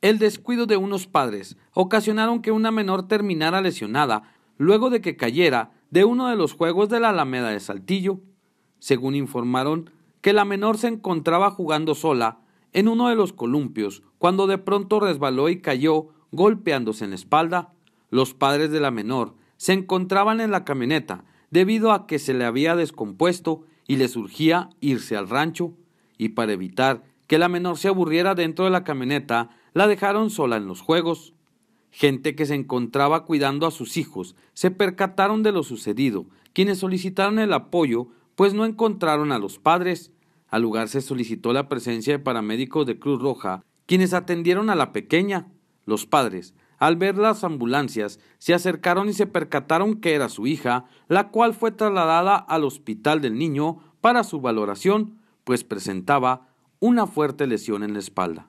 El descuido de unos padres ocasionaron que una menor terminara lesionada luego de que cayera de uno de los juegos de la Alameda de Saltillo, según informaron que la menor se encontraba jugando sola en uno de los columpios cuando de pronto resbaló y cayó golpeándose en la espalda. Los padres de la menor se encontraban en la camioneta debido a que se le había descompuesto y le surgía irse al rancho, y para evitar que la menor se aburriera dentro de la camioneta, la dejaron sola en los juegos. Gente que se encontraba cuidando a sus hijos se percataron de lo sucedido, quienes solicitaron el apoyo, pues no encontraron a los padres. Al lugar se solicitó la presencia de paramédicos de Cruz Roja, quienes atendieron a la pequeña. Los padres, al ver las ambulancias, se acercaron y se percataron que era su hija, la cual fue trasladada al hospital del niño para su valoración, pues presentaba una fuerte lesión en la espalda